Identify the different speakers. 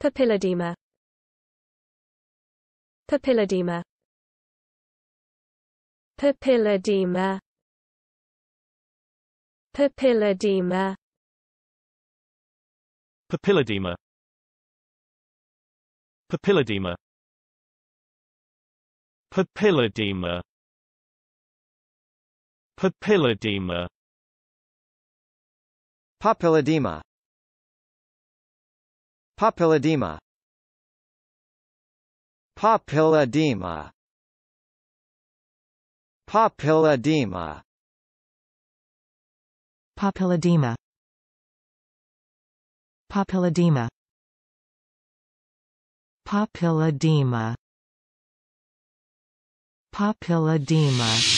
Speaker 1: Papillodema. Papillodema. Papillodema. Papillodema. Papillodema. Papillodema. Papillodema. Papillodema. Papilledema Papilledema Papilledema Papilledema Papilledema Papilledema Papilledema Papilledema